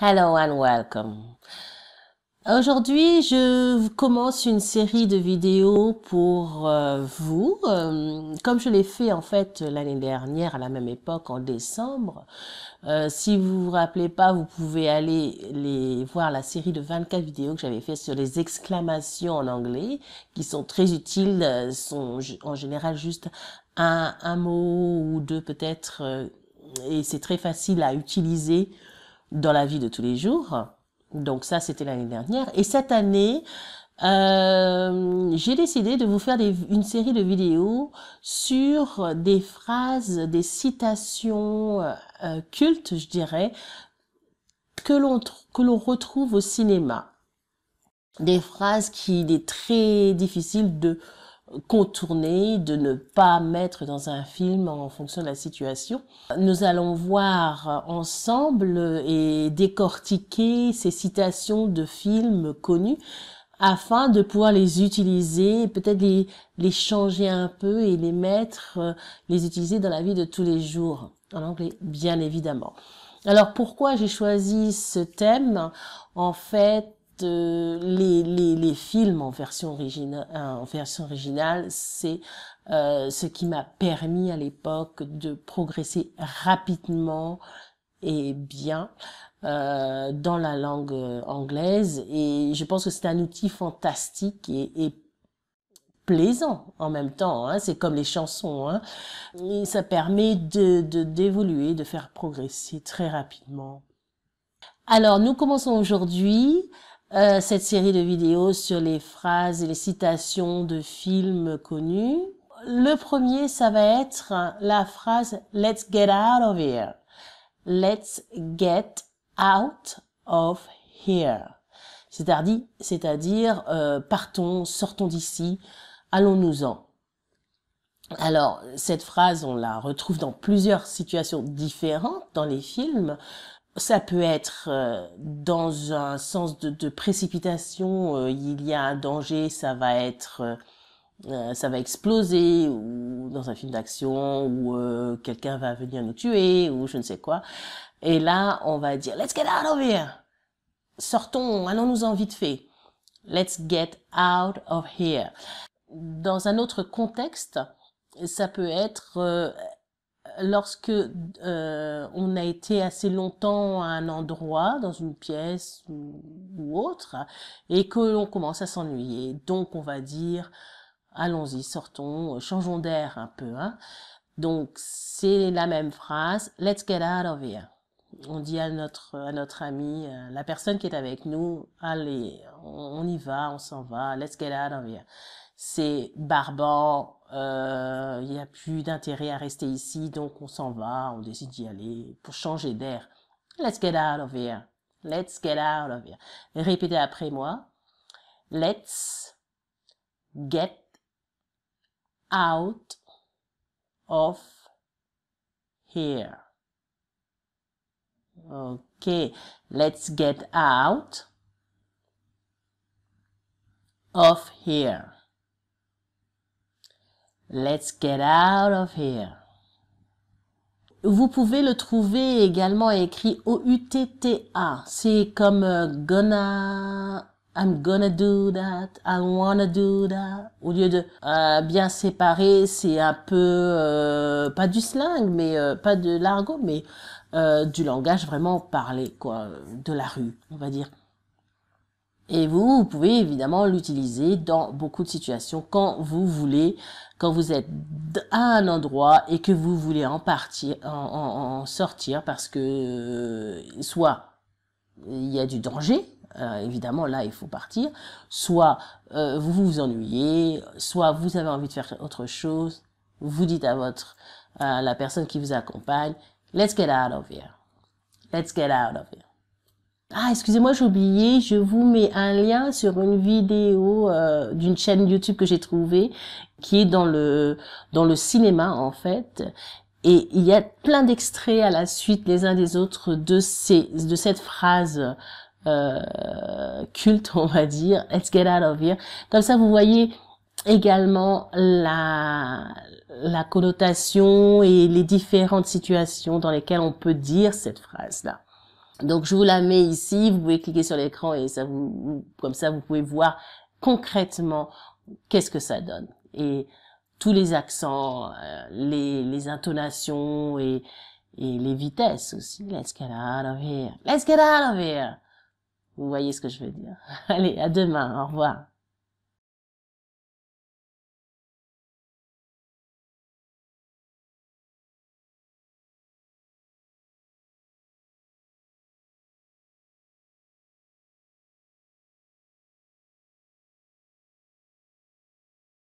Hello and welcome. Aujourd'hui, je commence une série de vidéos pour euh, vous, euh, comme je l'ai fait en fait l'année dernière à la même époque en décembre. Euh, si vous vous rappelez pas, vous pouvez aller voir la série de 24 vidéos que j'avais fait sur les exclamations en anglais, qui sont très utiles, sont en général juste un mot ou deux peut-être, et c'est très facile à utiliser dans la vie de tous les jours. Donc ça, c'était l'année dernière. Et cette année, euh, j'ai décidé de vous faire une série de vidéos sur des phrases, des citations euh, cultes, je dirais, que l'on que l'on retrouve au cinéma. Des phrases qui, il est très difficile de contourner, de ne pas mettre dans un film en fonction de la situation. Nous allons voir ensemble et décortiquer ces citations de films connus afin de pouvoir les utiliser, peut-être les, les changer un peu et les mettre, euh, les utiliser dans la vie de tous les jours, en anglais bien évidemment. Alors pourquoi j'ai choisi ce thème En fait, de, les, les, les, films en version, originale, en version originale, c'est euh, ce qui m'a permis à l'époque de progresser rapidement et bien euh, dans la langue euh, anglaise. Et je pense que c'est un outil fantastique et, et plaisant en même temps. Hein, c'est comme les chansons. Hein, ça permet de d'évoluer, de faire progresser très rapidement. Alors, nous commençons aujourd'hui euh, cette série de vidéos sur les phrases et les citations de films connus. Le premier, ça va être la phrase Let's get out of here. Let's get out of here. C'est-à-dire, c'est-à-dire euh, partons, sortons d'ici, allons-nous-en. Alors, cette phrase, on la retrouve dans plusieurs situations différentes dans les films ça peut être euh, dans un sens de, de, précipitation, euh, il y a un danger, ça va être, euh, ça va exploser, ou dans un film d'action, ou quelqu'un va venir nous tuer, ou je ne sais quoi. Et là, on va dire, let's get out of here! Sortons, allons-nous-en vite fait. Let's get out of here. Dans un autre contexte, ça peut être, lorsque euh, on a été assez longtemps à un endroit, dans une pièce ou, autre, et que l'on commence à s'ennuyer. Donc on va dire, allons-y, sortons, changeons d'air un peu. Hein. Donc c'est la même phrase, let's get out of here. On dit à notre à notre ami, euh, la personne qui est avec nous, allez, on y va, on s'en va, let's get out of here c'est barbant, euh, il n'y a plus d'intérêt à rester ici, donc on s'en va, on décide d'y aller pour changer d'air. Let's get out of here. Let's get out of here. Répétez après moi. Let's get out of here. Ok, let's get out of here. Let's get out of here. Vous pouvez le trouver également écrit O-U-T-T-A. C'est comme euh, gonna, I'm gonna do that, I wanna do that. Au lieu de euh, bien séparé, c'est un peu, euh, pas du slang, mais pas de l'argot, mais du langage vraiment parlé, quoi, de la rue, on va dire. Et vous, vous pouvez évidemment l'utiliser dans beaucoup de situations quand vous voulez, quand vous êtes à un endroit et que vous voulez en partir, en, sortir parce que euh, soit il y a du danger, euh, évidemment là il faut partir, soit euh, vous vous ennuyez, soit vous avez envie de faire autre chose, vous dites à votre à la personne qui vous accompagne, let's get out of here, let's get out of here. Ah, excusez-moi, j'ai oublié, je vous mets un lien sur une vidéo euh, d'une chaîne YouTube que j'ai trouvée, qui est dans le, dans le cinéma en fait. Et il y a plein d'extraits à la suite les uns des autres de, ces, de cette phrase euh, culte, on va dire, let's get out of here. Comme ça, vous voyez également la, la connotation et les différentes situations dans lesquelles on peut dire cette phrase-là. Donc je vous la mets ici, vous pouvez cliquer sur l'écran et ça vous, comme ça vous pouvez voir concrètement qu'est-ce que ça donne. Et tous les accents, euh, les, intonations et, et les vitesses aussi. Let's get out of here. Let's get out of here. Vous voyez ce que je veux dire. Allez, à demain. Au revoir.